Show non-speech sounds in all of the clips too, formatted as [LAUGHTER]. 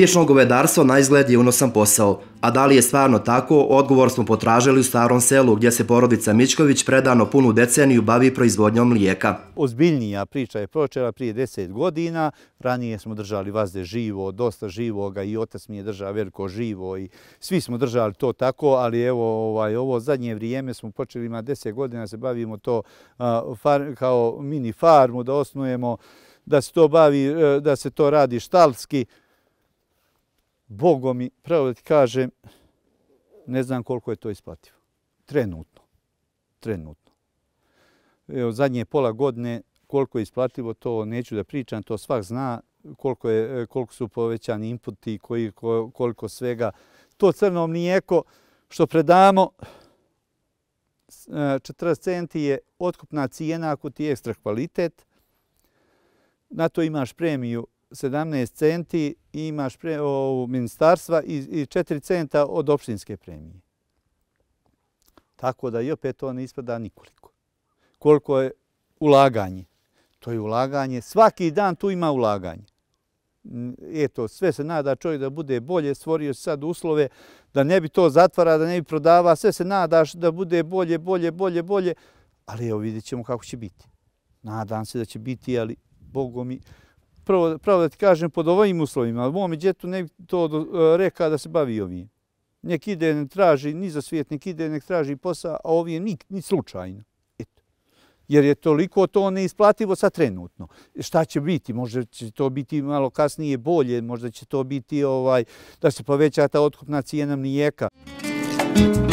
Riječno govedarstvo na izgled je unosan posao. A da li je stvarno tako, odgovor smo potražili u starom selu gdje se porodica Mičković predano punu deceniju bavi proizvodnjom mlijeka. Ozbiljnija priča je pročela prije deset godina. Ranije smo držali vazde živo, dosta živoga i otac mi je držao veliko živo. i Svi smo držali to tako, ali evo ovaj, ovo zadnje vrijeme smo počeli ima deset godina se bavimo to kao mini farmu da osnujemo, da se to e, radi štalski. Bogom mi, pravo da ti kažem, ne znam koliko je to isplativo. Trenutno. Trenutno. Evo, zadnje pola godine, koliko je isplativo, to neću da pričam, to svak zna koliko, je, e, koliko su povećani inputi, koji, koliko svega. To crno mlijeko što predamo, 40 e, centi je otkupna cijena ako ti je ekstra kvalitet. Na to imaš premiju 17 centi imaš u ministarstva i 4 centa od opštinske premije. Tako da i opet to ne ispada nikoliko. Koliko je ulaganje? To je ulaganje. Svaki dan tu ima ulaganje. Eto, sve se nada čovjek da bude bolje, stvorio se sad uslove da ne bi to zatvara, da ne bi prodava. Sve se nada da bude bolje, bolje, bolje, bolje. Ali evo vidjet ćemo kako će biti. Nadam se da će biti, ali Bogo mi pravo da ti kažem, pod ovim uslovima. Mome djetu ne bi to e, reka da se bavi ovim. Nek ide, nek traži, ni za svijet, nek ide, nek traži posao, a ovim je ni slučajno. Jer je toliko to neisplativo sad trenutno. Šta će biti? Možda će to biti malo kasnije bolje, možda će to biti ovaj, da se poveća ta otkupna cijena mlijeka. Muzika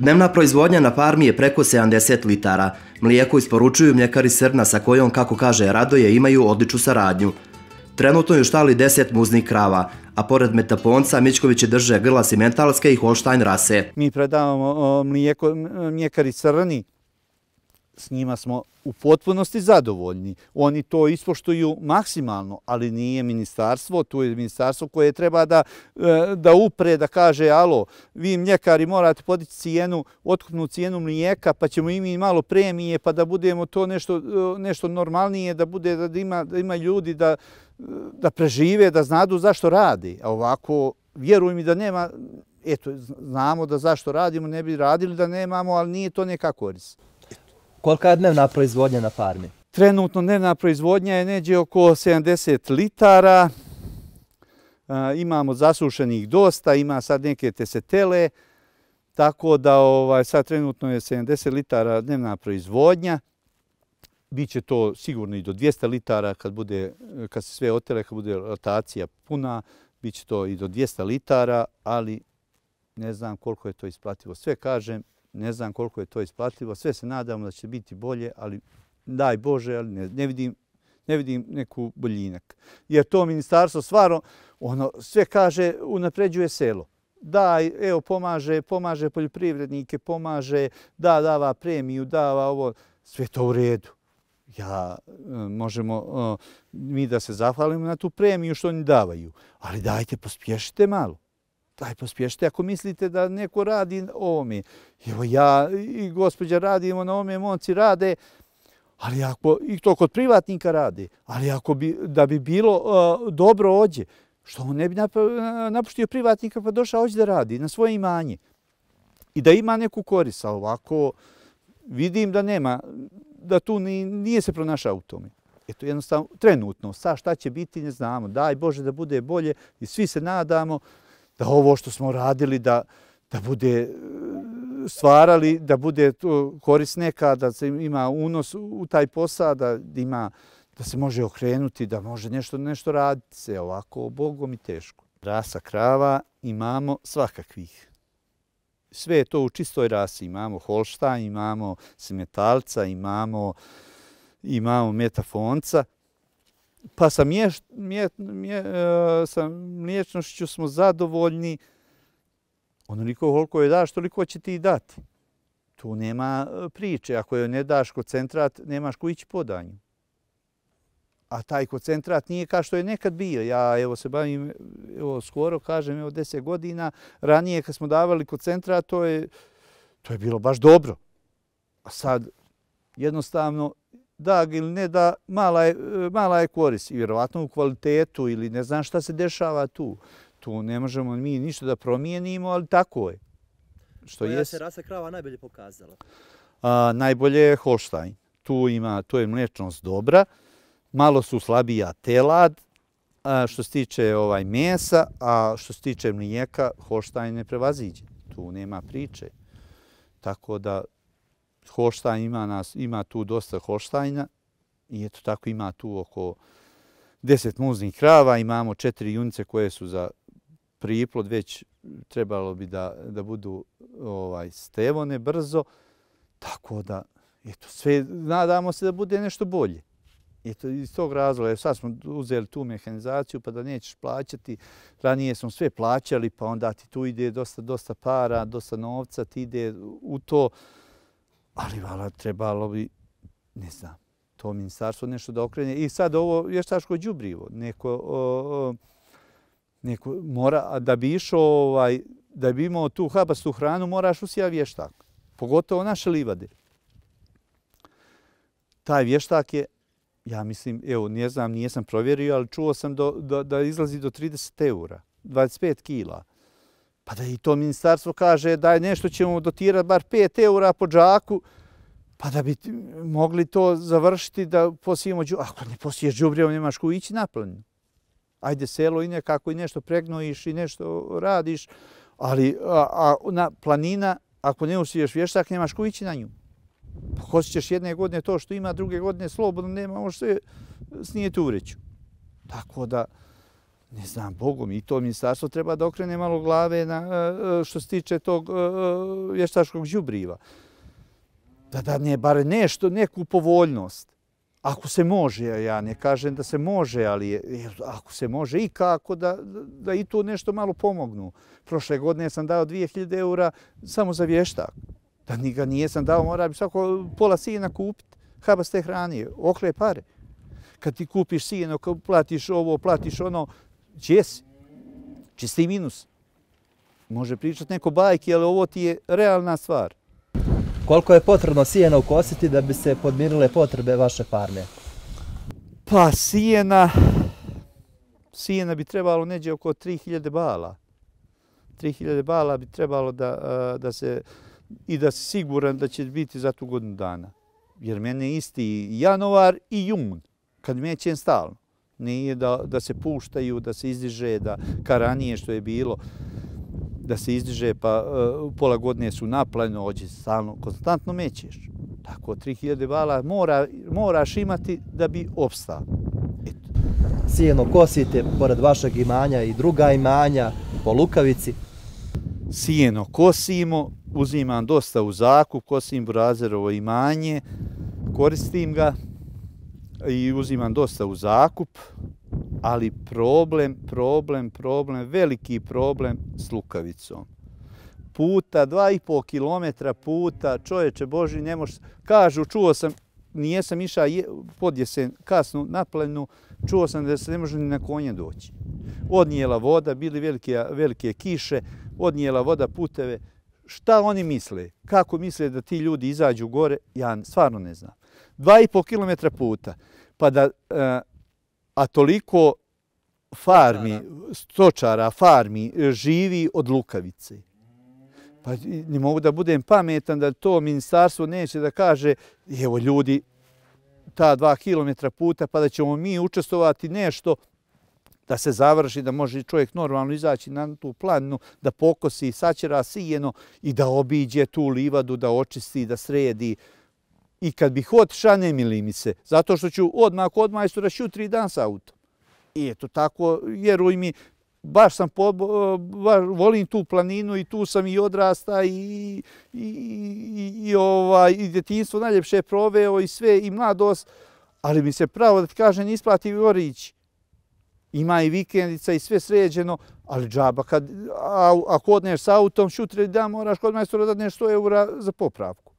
Dnevna proizvodnja na farmi je preko 70 litara. Mlijeko isporučuju mljekari Srna sa kojom, kako kaže Radoje, imaju odličnu saradnju. Trenutno je štali 10 muznih krava, a pored metaponca Mičković drže grla simentalske i holštajn rase. Mi predavamo mlijeko mljekari Srni, s njima smo u potpunosti zadovoljni. Oni to ispoštuju maksimalno, ali nije ministarstvo, tu je ministarstvo koje treba e, da upre, da kaže, alo, vi mljekari morate podići cijenu, otkupnu cijenu mlijeka, pa ćemo imati malo premije, pa da budemo to nešto e, normalnije, da bude, da ima ljudi da prežive, da znadu zašto radi. A ovako, vjeruj mi da nema... Eto, znamo da zašto radimo, ne bi radili da nemamo, ali nije to neka korist. Kolika je dnevna proizvodnja na farmi? Trenutno dnevna proizvodnja je neđe oko 70 litara. E, imamo zasušenih dosta, ima sad neke tesetele, tako da ovaj, sad trenutno je 70 litara dnevna proizvodnja. Biće to sigurno i do 200 litara kad, bude, kad se sve otele, kad bude rotacija puna, biće to i do 200 litara, ali ne znam koliko je to isplativo. Sve kažem, ne znam koliko je to isplativo. Sve se nadamo da će biti bolje, ali daj Bože, ali ne, ne vidim ne vidim neku boljinak. Jer to ministarstvo stvarno, ono sve kaže, unapređuje selo. Da, evo, pomaže, pomaže poljoprivrednike, pomaže, da, dava premiju, dava ovo, sve to u redu. Ja, e, možemo e, mi da se zahvalimo na tu premiju što oni davaju, ali dajte, pospješite malo daj pospješite. Ako mislite da neko radi ovome, evo ja i gospođa radimo na ovome, monci rade, ali ako, i to kod privatnika rade, ali ako bi, da bi bilo uh, dobro ođe, što on ne bi e, napuštio privatnika pa došao ođe da radi na svoje imanje i da ima neku korisa ovako, vidim da nema, da tu ni, nije se pronašao u tome. Eto, jednostavno, trenutno, sa šta će biti, ne znamo, daj Bože da bude bolje i svi se nadamo, da ovo što smo radili da, da bude e, stvarali, da bude to korist neka, da se ima unos u taj posao, da, ima, da se može okrenuti, da može nešto, nešto raditi se ovako, bogom i teško. Rasa krava imamo svakakvih. Sve je to u čistoj rasi. Imamo Holštajn, imamo Simetalca, imamo, imamo Metafonca pa sa, mješ, mje, mje, e, sa mliječnošću smo zadovoljni. Ono niko koliko je daš, toliko će ti i dati. Tu nema e, priče. Ako je ne daš koncentrat, nemaš koji ići po A taj koncentrat nije kao što je nekad bio. Ja evo se bavim, evo skoro kažem, evo deset godina. Ranije kad smo davali koncentrat, to je, to je bilo baš dobro. A sad, jednostavno, da ili ne, da mala je, mala je koris. I vjerovatno u kvalitetu ili ne znam šta se dešava tu. Tu ne možemo mi ništa da promijenimo, ali tako je. Što Koja se rasa krava najbolje pokazala? A, najbolje je Holstein. Tu, ima, tu je mlečnost dobra, malo su slabija telad, a, što se tiče ovaj mesa, a što se tiče mlijeka, Holstein ne prevaziđe. Tu nema priče. Tako da hoštanj ima, nas, ima tu dosta hoštanja i eto tako ima tu oko 10 muznih krava, imamo četiri junice koje su za priplod, već trebalo bi da, da budu ovaj stevone brzo, tako da eto, sve nadamo se da bude nešto bolje. Eto, iz tog razloga, sad smo uzeli tu mehanizaciju pa da nećeš plaćati. Ranije smo sve plaćali pa onda ti tu ide dosta, dosta para, dosta novca, ti ide u to ali vala trebalo bi, ne znam, to ministarstvo nešto da okrene. I sad ovo vještačko džubrivo, neko, neko mora, da bi išao, ovaj, da bi imao tu habastu hranu, moraš usija vještak. Pogotovo naše livade. Taj vještak je, ja mislim, evo, ne znam, nijesam provjerio, ali čuo sam do, da, da izlazi do 30 eura, 25 kila. Pa da i to ministarstvo kaže da nešto ćemo dotirati bar 5 eura po džaku, pa da bi mogli to završiti da posijemo džubrije. Ako ne posiješ džubrije, on nemaš koji ići naplan. Ajde selo i nekako i nešto pregnojiš i nešto radiš, ali a, na planina, ako ne usiješ vještak, nemaš koji ići na nju. Pa ćeš jedne godine to što ima, druge godine slobodno, nema može što je snijeti u vreću. Tako da ne znam, Bogom, i to ministarstvo treba da okrene malo glave na, e, e, što se tiče tog e, vještačkog džubriva. Da da ne, bare nešto, neku povoljnost. Ako se može, ja ne kažem da se može, ali ako se može i kako, da, da i to nešto malo pomognu. Prošle godine sam dao 2000 eura samo za vještak. Da ni ga nijesam dao, mora bi svako pola sina kupiti. Haba ste hranije, okle pare. Kad ti kupiš sino, platiš ovo, platiš ono, Čes, čisti minus. Može pričati neko bajke, ali ovo ti je realna stvar. Koliko je potrebno sijena ukositi da bi se podmirile potrebe vaše farme? Pa sijena... Sijena bi trebalo neđe oko 3000 bala. 3000 bala bi trebalo da, e, da se i da se siguran da će biti za tu godinu dana. Jer mene isti i januar i jun, kad mećem stalno nije da, da se puštaju, da se izdiže, da karanije što je bilo, da se izdiže, pa uh, pola godine su naplanjeno, ođe stalno, konstantno mećeš. Tako, 3000 bala mora, moraš imati da bi opstao. Eto. Sijeno kosite, pored vašeg imanja i druga imanja, po lukavici? Sijeno kosimo, uzimam dosta u zakup, kosim brazerovo imanje, koristim ga, i uzimam dosta u zakup, ali problem, problem, problem, veliki problem s lukavicom. Puta, dva i pol kilometra puta, čovječe Boži, ne može... Kažu, čuo sam, nijesam išao pod jesen, kasnu, naplenu, čuo sam da se ne može ni na konje doći. Odnijela voda, bili velike, velike kiše, odnijela voda puteve. Šta oni misle? Kako misle da ti ljudi izađu gore? Ja stvarno ne znam. 2,5 kilometra puta. Pa da, e, a toliko farmi, stočara, farmi e, živi od lukavice. Pa ne mogu da budem pametan da to ministarstvo neće da kaže evo ljudi, ta dva kilometra puta, pa da ćemo mi učestovati nešto da se završi, da može čovjek normalno izaći na tu planinu, da pokosi sačera sijeno i da obiđe tu livadu, da očisti, da sredi. I kad bih otiša, ne mili mi se. Zato što ću odmah kod majstora šiju tri dan sa autom. I eto tako, jeruj mi, baš sam, volim tu planinu i tu sam i odrasta i ovaj, djetinstvo najljepše proveo i sve i mladost. Ali mi se pravo da ti isplati nisplati Vorić. Ima i vikendica i sve sređeno, ali džaba, ako odneš sa autom, šutri dan moraš kod majstora da neš 100 eura za popravku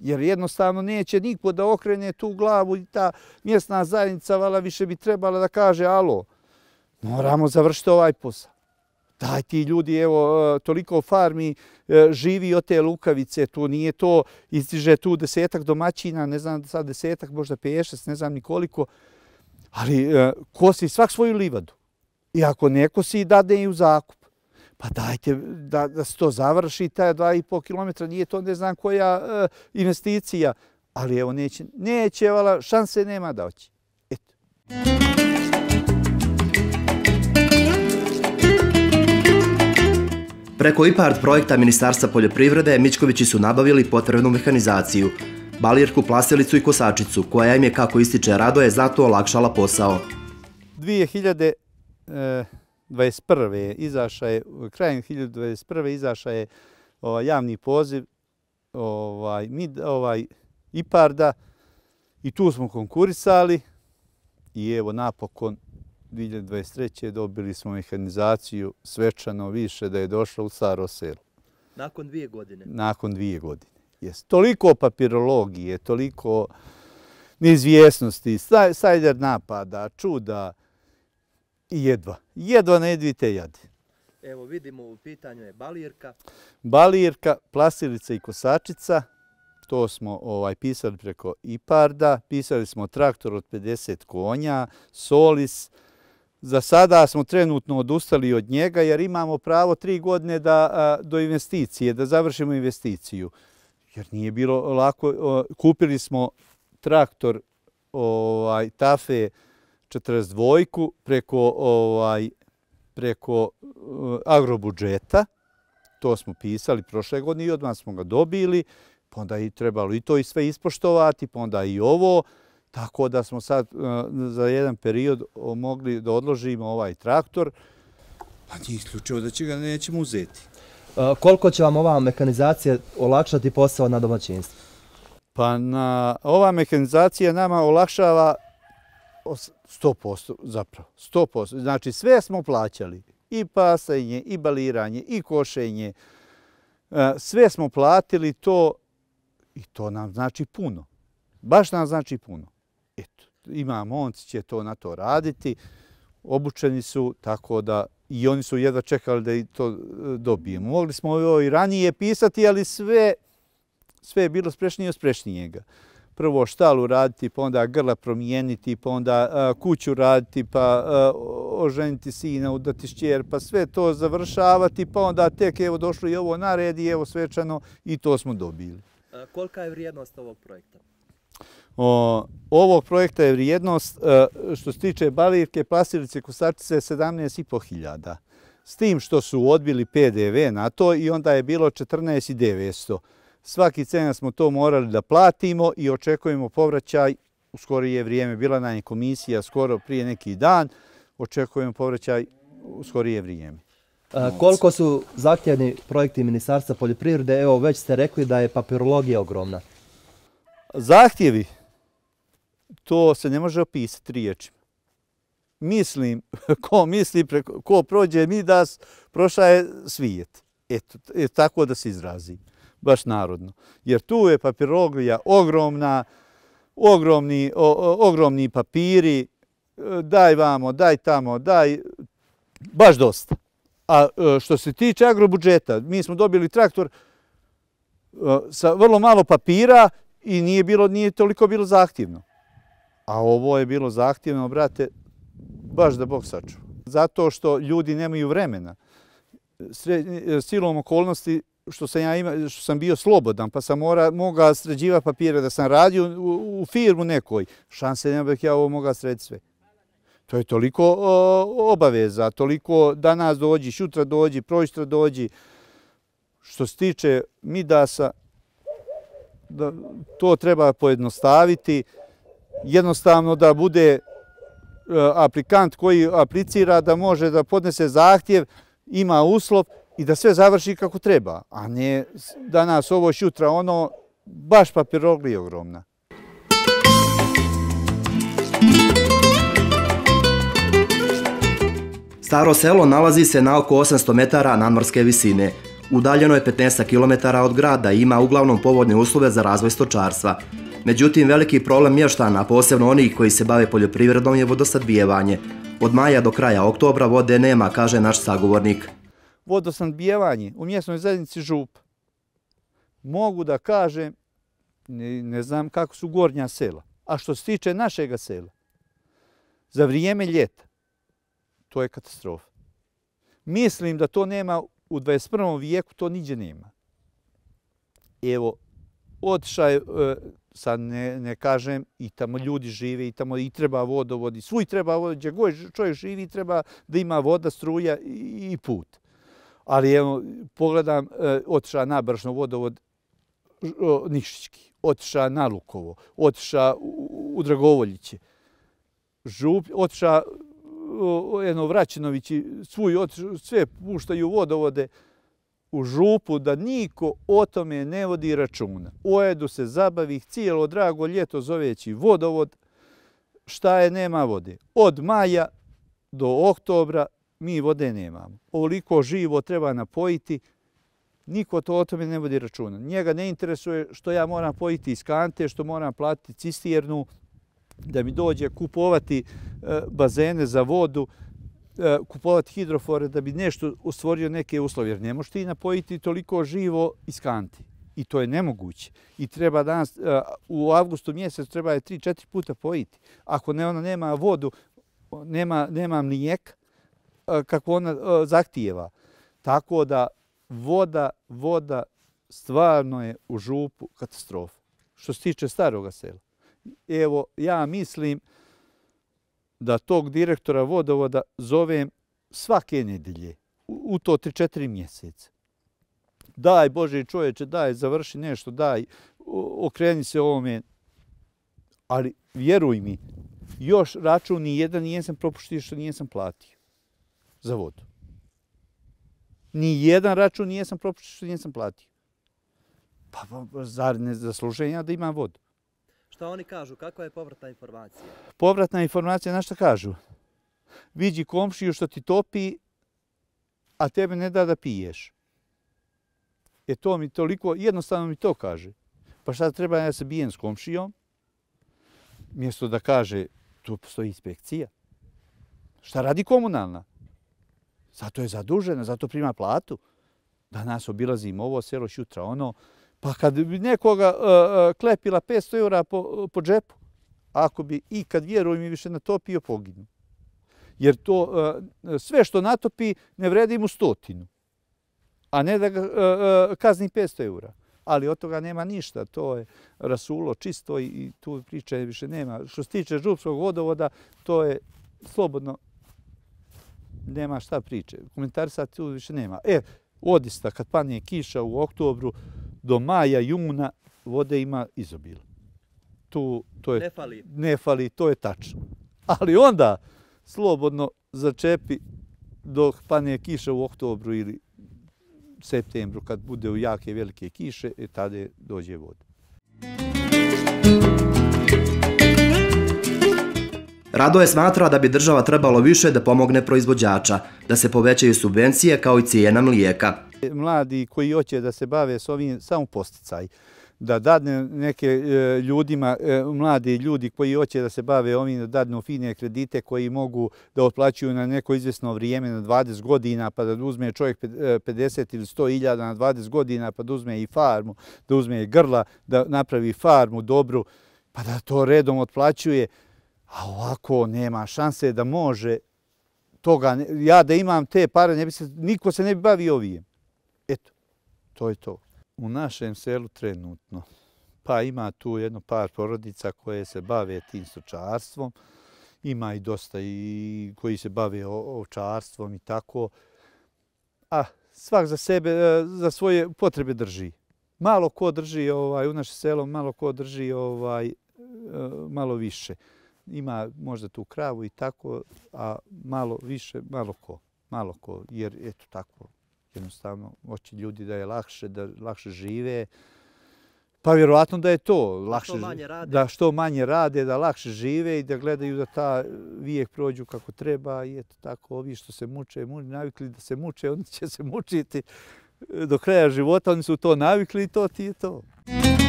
jer jednostavno neće niko da okrene tu glavu i ta mjesna zajednica vala više bi trebala da kaže alo, moramo završiti ovaj posao. Daj ti ljudi, evo, e, toliko farmi e, živi od te lukavice, tu nije to, izdiže tu desetak domaćina, ne znam sad desetak, možda pješest, ne znam nikoliko, ali e, kosi svak svoju livadu. I ako ne kosi, dade i u zakup pa dajte da, da se to završi, ta 2,5 km, nije to ne znam koja eh, investicija, ali evo neće, neće, vala, šanse nema da oći. Eto. Preko IPART projekta Ministarstva poljoprivrede Mičkovići su nabavili potrebnu mehanizaciju, balirku, plastelicu i kosačicu, koja im je, kako ističe Radoje, zato olakšala posao. 2000, 1921. izaša je, krajem 2021. izaša je ovaj, javni poziv ovaj, mid, ovaj, IPARDA i tu smo konkurisali i evo napokon 2023. dobili smo mehanizaciju svečano više da je došla u staro selo. Nakon dvije godine? Nakon dvije godine. Jest. Toliko papirologije, toliko neizvjesnosti, sajder napada, čuda, i jedva. Jedva ne jedvite jade. Evo vidimo u pitanju je balirka. Balirka, plasirica i kosačica. To smo ovaj pisali preko Iparda. Pisali smo traktor od 50 konja, solis. Za sada smo trenutno odustali od njega jer imamo pravo tri godine da, a, do investicije, da završimo investiciju. Jer nije bilo lako. kupili smo traktor ovaj, tafe, 42-ku preko, ovaj, preko uh, agrobudžeta. To smo pisali prošle godine i odmah smo ga dobili. Pa onda i trebalo i to i sve ispoštovati, pa onda i ovo. Tako da smo sad uh, za jedan period mogli da odložimo ovaj traktor. Pa nije isključivo da će ga nećemo uzeti. Uh, koliko će vam ova mehanizacija olakšati posao na domaćinstvu? Pa na, ova mehanizacija nama olakšava 100% zapravo. 100%. Znači sve smo plaćali. I pasanje, i baliranje, i košenje. E, sve smo platili to i to nam znači puno. Baš nam znači puno. Eto, ima monci će to na to raditi. Obučeni su tako da i oni su jedva čekali da to e, dobijemo. Mogli smo ovo i ranije pisati, ali sve, sve je bilo sprešnije od sprešnijega prvo štalu raditi, pa onda grla promijeniti, pa onda e, kuću raditi, pa e, oženiti sina, udati šćer, pa sve to završavati, pa onda tek evo došlo i ovo naredi, evo svečano i to smo dobili. E, kolika je vrijednost ovog projekta? Ovog projekta je vrijednost, što se tiče balirke, plastilice, kusačice, 17,5 hiljada. S tim što su odbili PDV na to i onda je bilo 14,900 hiljada svaki cena smo to morali da platimo i očekujemo povraćaj. Skoro je vrijeme, bila na nje komisija, skoro prije neki dan, očekujemo povraćaj, skoro je vrijeme. E, koliko su zahtjevni projekti Ministarstva poljoprivrede? Evo, već ste rekli da je papirologija ogromna. Zahtjevi, to se ne može opisati riječima. Mislim, [LAUGHS] ko misli, ko prođe mi da prošla je svijet. Eto, e, tako da se izrazi baš narodno. Jer tu je papiroglija ogromna, ogromni, o, o, ogromni papiri, e, daj vamo, daj tamo, daj, baš dosta. A e, što se tiče agrobudžeta, mi smo dobili traktor e, sa vrlo malo papira i nije bilo nije toliko bilo zahtjevno. A ovo je bilo zahtjevno, brate, baš da Bog saču. Zato što ljudi nemaju vremena. Sred, silom okolnosti što sam ja ima, što sam bio slobodan, pa sam mora, moga sređiva papire da sam radio u, firmu nekoj. Šanse nema bih ja ovo moga sređi sve. To je toliko obaveza, toliko danas dođi, šutra dođi, proštra dođi. Što se tiče Midasa, da, to treba pojednostaviti. Jednostavno da bude e, aplikant koji aplicira da može da podnese zahtjev, ima uslov, i da sve završi kako treba, a ne danas ovo šutra ono, baš papiroglija ogromna. Staro selo nalazi se na oko 800 metara nadmorske visine. Udaljeno je 15 km od grada i ima uglavnom povodne uslove za razvoj stočarstva. Međutim, veliki problem mještana, posebno onih koji se bave poljoprivredom, je vodosadbijevanje. Od maja do kraja oktobra vode nema, kaže naš sagovornik vodosnadbijevanje u mjesnoj zajednici Žup, mogu da kažem, ne znam kako su gornja sela, a što se tiče našega sela, za vrijeme ljeta, to je katastrofa. Mislim da to nema u 21. vijeku, to niđe nema. Evo, otišaj, e, sad ne ne kažem, i tamo ljudi žive, i tamo i treba vodovodi, svoj treba vodovodi, gdje čovjek živi, treba da ima voda, struja i put ali pogledam, e, otiša na bršno vodovod Nišićki, otiša na Lukovo, otiša u Dragovoljiće, otiša jedno Vraćinovići, sve puštaju vodovode u župu da niko o tome ne vodi računa. Ojedu se zabavih cijelo drago ljeto zoveći vodovod, šta je nema vode. Od maja do oktobra mi vode nemamo. Ovoliko živo treba napojiti, niko to o tome ne vodi računa. Njega ne interesuje što ja moram pojiti iz kante, što moram platiti cisternu, da mi dođe kupovati e, bazene za vodu, e, kupovati hidrofore, da bi nešto ustvorio neke uslove. Jer ne možeš ti napojiti toliko živo iz kante. I to je nemoguće. I treba danas, e, u avgustu mjesec, treba je tri, četiri puta pojiti. Ako ne, ona nema vodu, nema, nema mlijeka, E, kako ona e, zahtijeva. Tako da voda, voda stvarno je u župu katastrofa. Što se tiče starog sela. Evo, ja mislim da tog direktora vodovoda zovem svake nedelje, u to 3-4 mjeseca. Daj Bože čovječe, daj završi nešto, daj okreni se ovome. Ali vjeruj mi, još račun ni jedan nijesam propuštio što nijesam platio za vodu. Ni jedan račun nije sam propušao što nije sam platio. Pa, pa, pa, zar ne zaslužen ja da imam vodu? Šta oni kažu? Kakva je povratna informacija? Povratna informacija, znaš šta kažu? Viđi komšiju što ti topi, a tebe ne da da piješ. E to mi toliko, jednostavno mi to kaže. Pa šta treba ja se bijem s komšijom? Mjesto da kaže, tu postoji inspekcija. Šta radi komunalna? Zato je zadužena, zato prima platu. Da nas obilazimo ovo selo, šutra ono. Pa kad bi nekoga e, e, klepila 500 eura po po džepu, ako bi i kad vjerujem i više natopio, poginu. Jer to e, sve što natopi ne vredi mu stotinu, a ne da ga kazni 500 eura. Ali od toga nema ništa, to je rasulo čisto i tu priče više nema. Što se tiče župskog vodovoda, to je slobodno nema šta priče. Komentari Komentarisa tu više nema. E, odista, kad panije kiša u oktobru, do maja, juna, vode ima izobilo. Tu, to je, ne fali. Ne fali, to je tačno. Ali onda, slobodno začepi dok panije kiša u oktobru ili septembru, kad bude u jake velike kiše, e, tada dođe voda. Rado je smatrao da bi država trebalo više da pomogne proizvođača, da se povećaju subvencije kao i cijena mlijeka. Mladi koji hoće da se bave s ovim samo posticaj, da dadne neke e, ljudima, e, mladi ljudi koji hoće da se bave ovim, da dadne fine kredite koji mogu da otplaćuju na neko izvjesno vrijeme na 20 godina, pa da uzme čovjek 50 e, ili 100 iljada na 20 godina, pa da uzme i farmu, da uzme i grla, da napravi farmu dobru, pa da to redom otplaćuje, a ovako nema šanse da može toga, ja da imam te pare, ne bi se, niko se ne bi bavio ovijem. Eto, to je to. U našem selu trenutno, pa ima tu jedno par porodica koje se bave tim sučarstvom, ima i dosta i koji se bave ovčarstvom i tako, a svak za sebe, e, za svoje potrebe drži. Malo ko drži ovaj, u našem selu, malo ko drži ovaj, e, malo više ima možda tu kravu i tako, a malo više, malo ko, malo ko, jer eto tako, jednostavno, hoće ljudi da je lakše, da lakše žive, pa vjerovatno da je to, lakše, što manje rade. da što manje rade, da lakše žive i da gledaju da ta vijek prođu kako treba i eto tako, ovi što se muče, muči, navikli da se muče, oni će se mučiti do kraja života, oni su to navikli i to ti je to. Muzika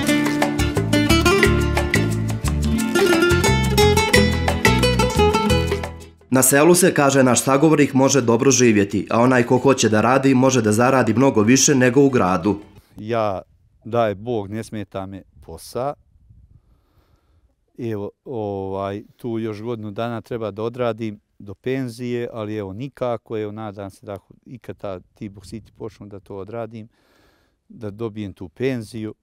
Na selu se, kaže naš sagovornik, može dobro živjeti, a onaj ko hoće da radi, može da zaradi mnogo više nego u gradu. Ja, daj Bog, ne smeta me posa. Evo, ovaj, tu još godinu dana treba da odradim do penzije, ali evo, nikako, evo, nadam se da ikad ta, ti boksiti počnu da to odradim, da dobijem tu penziju.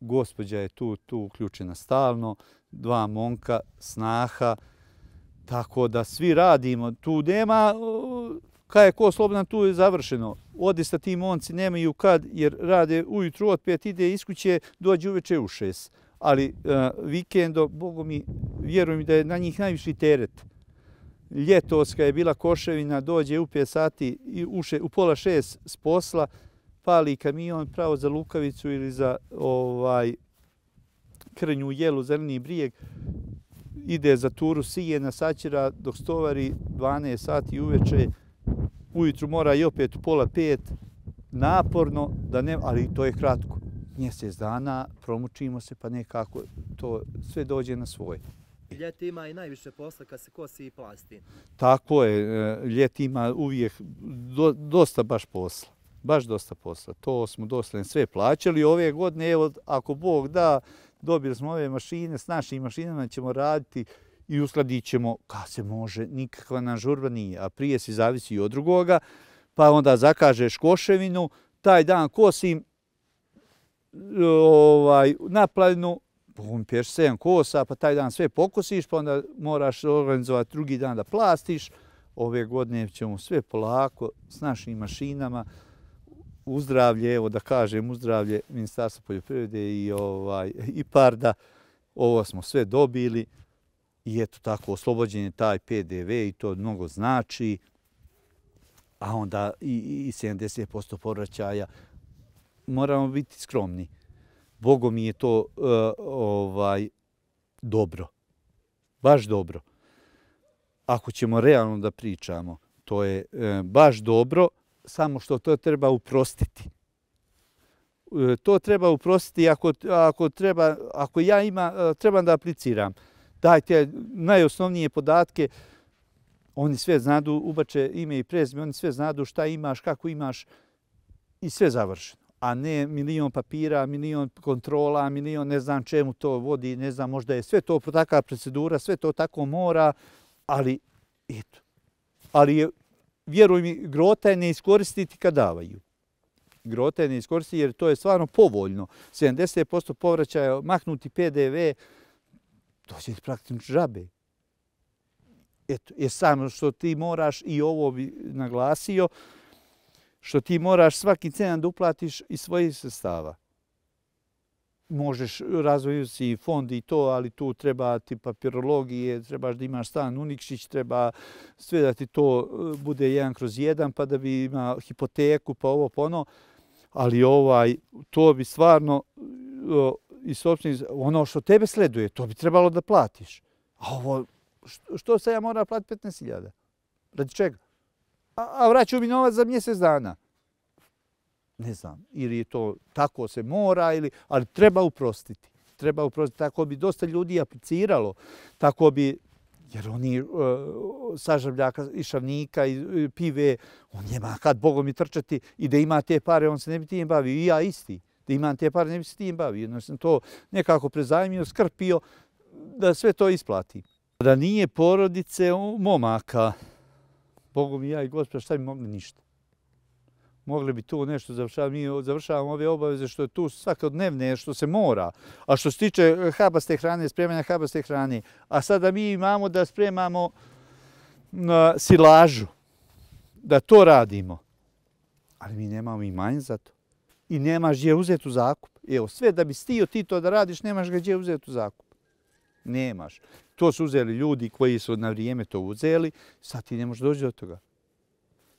Gospodja je tu, tu uključena stalno, dva monka, snaha, Tako da svi radimo. Tu nema, kada je ko slobodan, tu je završeno. Ode sa ti momci, nemaju kad, jer rade ujutru od pet, ide iz kuće, dođe uveče u šest. Ali e, vikendo, bogo mi, vjerujem da je na njih najviši teret. Ljetovska je bila koševina, dođe u pet sati, u pola šest s posla, pali kamion pravo za lukavicu ili za ovaj, krnju jelu, zeleni brijeg, ide za turu sije na sačira dok stovari 12 sati uveče ujutru mora i opet u pola pet naporno da ne ali to je kratko mjesec dana promučimo se pa nekako to sve dođe na svoje Ljeti ima i najviše posla kad se kosi i plasti. Tako je, e, ljeti ima uvijek do, dosta baš posla. Baš dosta posla. To smo dosta sve plaćali. Ove godine, evo, ako Bog da, dobili smo ove mašine, s našim mašinama ćemo raditi i uskladit ćemo kad se može, nikakva na žurba nije, a prije si zavisi od drugoga, pa onda zakažeš koševinu, taj dan kosim ovaj, naplavinu, bum, pješ 7 kosa, pa taj dan sve pokosiš, pa onda moraš organizovati drugi dan da plastiš. Ove godine ćemo sve polako s našim mašinama, uzdravlje, evo da kažem uzdravlje Ministarstva poljoprivrede i, ovaj, i Parda. Ovo smo sve dobili i eto tako oslobođen je taj PDV i to mnogo znači. A onda i, i 70% povraćaja. Moramo biti skromni. Bogo mi je to uh, ovaj dobro. Baš dobro. Ako ćemo realno da pričamo, to je uh, baš dobro samo što to treba uprostiti. E, to treba uprostiti ako, ako, treba, ako ja ima, e, trebam da apliciram. Dajte najosnovnije podatke, oni sve znadu, ubače ime i prezime, oni sve znadu šta imaš, kako imaš i sve završeno. A ne milion papira, milion kontrola, milion ne znam čemu to vodi, ne znam možda je sve to takva procedura, sve to tako mora, ali eto. Ali je vjerujem, mi, grota je ne iskoristiti kad davaju. Grota je ne iskoristiti jer to je stvarno povoljno. 70% povraćaja, maknuti PDV, to će praktično žabe. Eto, je samo što ti moraš, i ovo bi naglasio, što ti moraš svaki cenan da uplatiš iz svojih sestava možeš razvojiti i fond i to, ali tu treba ti papirologije, trebaš da imaš stan Unikšić, treba sve da ti to e, bude jedan kroz jedan, pa da bi imao hipoteku, pa ovo, pa ono. Ali ovaj, to bi stvarno, e, i sopstveni, ono što tebe sleduje, to bi trebalo da platiš. A ovo, što se ja moram platiti 15.000? Radi čega? A, a vraću mi novac za mjesec dana ne znam, ili je to tako se mora, ili, ali treba uprostiti. Treba uprostiti. Tako bi dosta ljudi apliciralo. Tako bi, jer oni e, sažavljaka i šavnika i e, pive, on njema kad Bogom i trčati i da ima te pare, on se ne bi tim bavio. I ja isti. Da imam te pare, ne bi se tim bavio. Jedno sam to nekako prezajmio, skrpio, da sve to isplati. Da nije porodice momaka, Bogom i ja i gospod, šta bi mogli ništa? mogli bi tu nešto završavati. Mi završavamo ove obaveze što je tu svakodnevne, što se mora. A što se tiče e, habaste hrane, spremanja habaste hrane, a sada mi imamo da spremamo silažu, da to radimo. Ali mi nemamo imanje za to. I nemaš gdje uzeti u zakup. Evo, sve da bi stio ti to da radiš, nemaš ga gdje uzeti u zakup. Nemaš. To su uzeli ljudi koji su na vrijeme to uzeli. Sad ti ne možeš doći do toga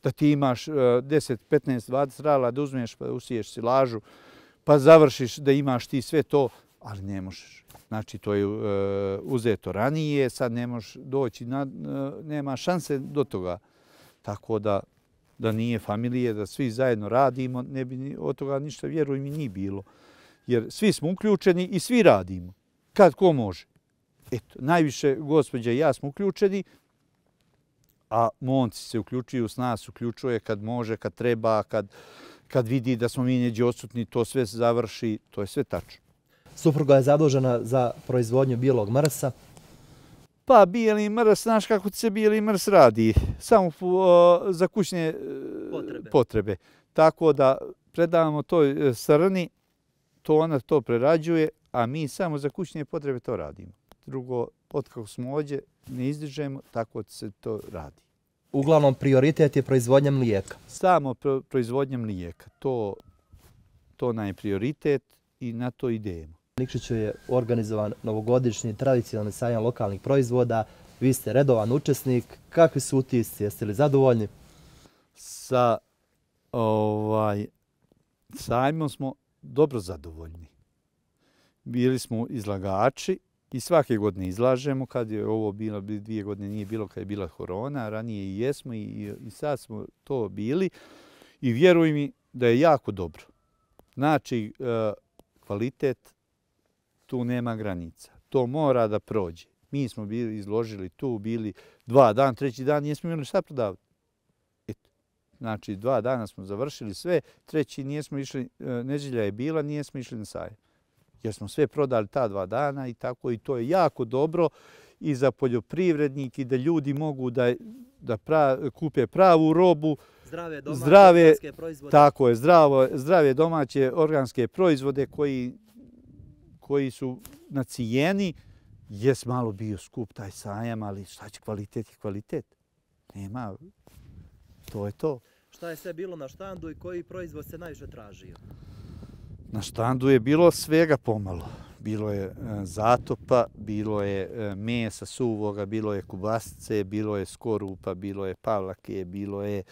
da ti imaš 10, 15, 20 rala, da uzmeš pa usiješ silažu, pa završiš da imaš ti sve to, ali ne možeš. Znači, to je e, uzeto ranije, sad ne možeš doći, e, nema šanse do toga. Tako da, da nije familije, da svi zajedno radimo, ne bi od toga ništa, vjeruj mi, nije bilo. Jer svi smo uključeni i svi radimo. Kad ko može. Eto, najviše gospođa i ja smo uključeni, a Monci se uključuju s nas, uključuje kad može, kad treba, kad, kad vidi da smo mi neđe odsutni, to sve se završi, to je sve tačno. Supruga je zadužena za proizvodnju bijelog mrsa. Pa bijeli mrs, znaš kako se bijeli mrs radi, samo za kućne e, potrebe. Tako da predavamo toj e, srni, to ona to prerađuje, a mi samo za kućne potrebe to radimo. Drugo, od kako smo ođe, ne izdižemo, tako se to radi. Uglavnom, prioritet je proizvodnja mlijeka. Samo proizvodnja mlijeka. To nam je prioritet i na to idemo. Nikšiću je organizovan novogodišnji tradicionalni sajan lokalnih proizvoda. Vi ste redovan učesnik. Kakvi su utisci? Jeste li zadovoljni? Sa ovaj, sajmom smo dobro zadovoljni. Bili smo izlagači, I svake godine izlažemo, kad je ovo bilo, dvije godine nije bilo, kad je bila korona, ranije i jesmo i, i sad smo to bili. I vjeruj mi da je jako dobro. Znači, e, kvalitet, tu nema granica. To mora da prođe. Mi smo bili izložili tu, bili dva dan, treći dan, nismo imali šta prodavati. Znači, dva dana smo završili sve, treći nismo išli, e, neđelja je bila, nismo išli na sajem jer smo sve prodali ta dva dana i tako i to je jako dobro i za poljoprivrednik i da ljudi mogu da, da pra, kupe pravu robu. Zdrave domaće zdrave, organske proizvode. Tako je, zdravo, zdrave domaće organske proizvode koji, koji su na cijeni. Jes malo bio skup taj sajam, ali šta će kvalitet i kvalitet? Nema, to je to. Šta je sve bilo na štandu i koji proizvod se najviše tražio? Na štandu je bilo svega pomalo. Bilo je e, zatopa, bilo je e, mesa suvoga, bilo je kubasce, bilo je skorupa, bilo je pavlake, bilo je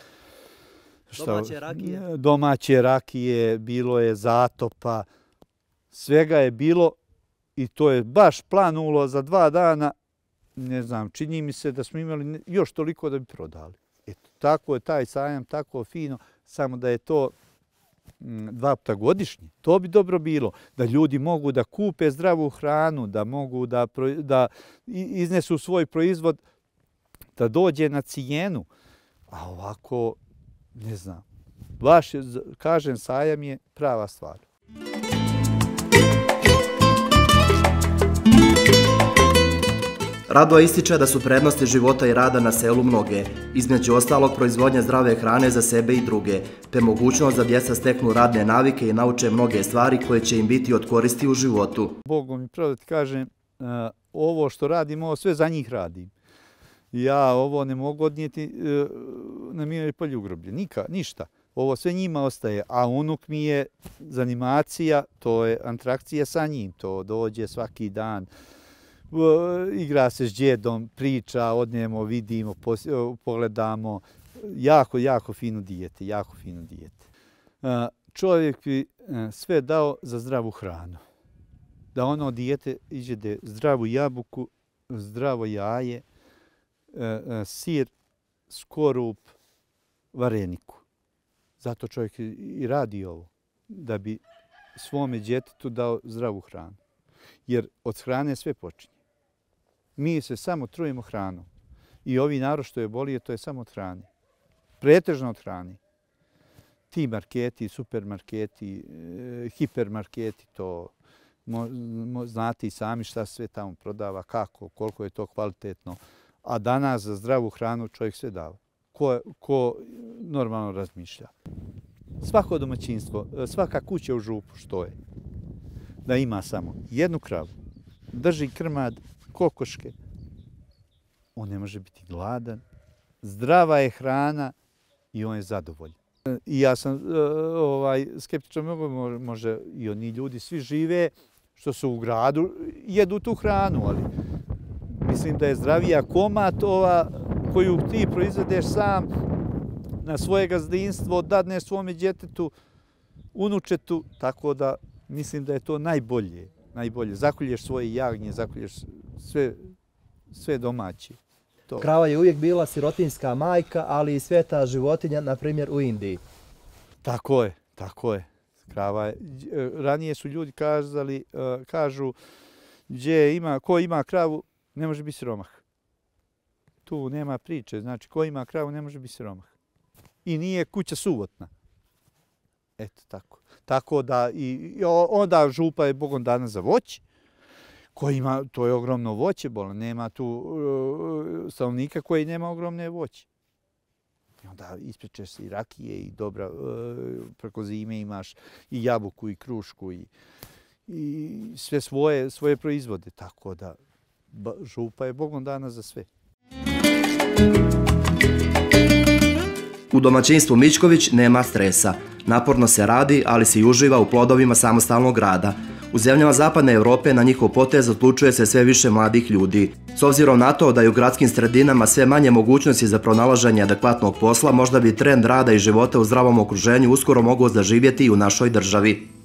šta, domaće, rakije. E, domaće rakije, bilo je zatopa. Svega je bilo i to je baš planulo za dva dana. Ne znam, čini mi se da smo imali još toliko da bi prodali. Eto, tako je taj sajam, tako fino, samo da je to dva puta godišnji. To bi dobro bilo da ljudi mogu da kupe zdravu hranu, da mogu da, da iznesu svoj proizvod, da dođe na cijenu. A ovako, ne znam, vaš, kažem, sajam je prava stvar. Radoa ističe da su prednosti života i rada na selu mnoge, između ostalog proizvodnja zdrave hrane za sebe i druge, te mogućnost da djeca steknu radne navike i nauče mnoge stvari koje će im biti od koristi u životu. Bogu mi pravo da ti kažem, e, ovo što radim, ovo sve za njih radim. Ja ovo ne mogu odnijeti e, na mire poljugroblje, nika, ništa. Ovo sve njima ostaje, a unuk mi je zanimacija, to je antrakcija sa njim, to dođe Svaki dan igra se s djedom, priča, odnijemo, vidimo, e, pogledamo. Jako, jako finu dijete, jako fino dijete. E, čovjek bi e, sve dao za zdravu hranu. Da ono dijete iđede zdravu jabuku, zdravo jaje, sir, skorup, vareniku. Zato čovjek i radi ovo, da bi svome djetetu dao zdravu hranu. Jer od hrane sve počinje mi se samo trujemo hranu. I ovi narod što je bolio, to je samo od hrane. Pretežno od hrane. Ti marketi, supermarketi, e, hipermarketi, to mo, znate i sami šta sve tamo prodava, kako, koliko je to kvalitetno. A danas za zdravu hranu čovjek sve dava. Ko, ko normalno razmišlja. Svako domaćinstvo, e, svaka kuća u župu, što je? Da ima samo jednu kravu, drži krmad kokoške. On ne može biti gladan. Zdrava je hrana i on je zadovoljan. I ja sam e, ovaj, skeptičan, može i oni ljudi svi žive što su u gradu, jedu tu hranu, ali mislim da je zdravija komat ova koju ti proizvedeš sam na svoje gazdinstvo, dadne svome djetetu, unučetu, tako da mislim da je to najbolje, najbolje. Zakulješ svoje jagnje, zakulješ sve, sve domaći. To. Krava je uvijek bila sirotinska majka, ali i sveta životinja, na primjer, u Indiji. Tako je, tako je. Krava e, Ranije su ljudi kazali, e, kažu, gdje ima, ko ima kravu, ne može biti siromah. Tu nema priče, znači ko ima kravu, ne može biti siromah. I nije kuća subotna. Eto tako. Tako da i onda župa je bogom dana za voći, kojima to je ogromno voće bolno, nema tu e, stanovnika koji nema ogromne voće. I onda ispričeš i rakije i dobra, uh, preko zime imaš i jabuku i krušku i, i sve svoje, svoje proizvode. Tako da župa je bogom dana za sve. U domaćinstvu Mičković nema stresa. Naporno se radi, ali se uživa u plodovima samostalnog rada. U zemljama Zapadne Evrope na njihov potez odlučuje se sve više mladih ljudi. S obzirom na to da je u gradskim sredinama sve manje mogućnosti za pronalaženje adekvatnog posla, možda bi trend rada i života u zdravom okruženju uskoro mogo zaživjeti i u našoj državi.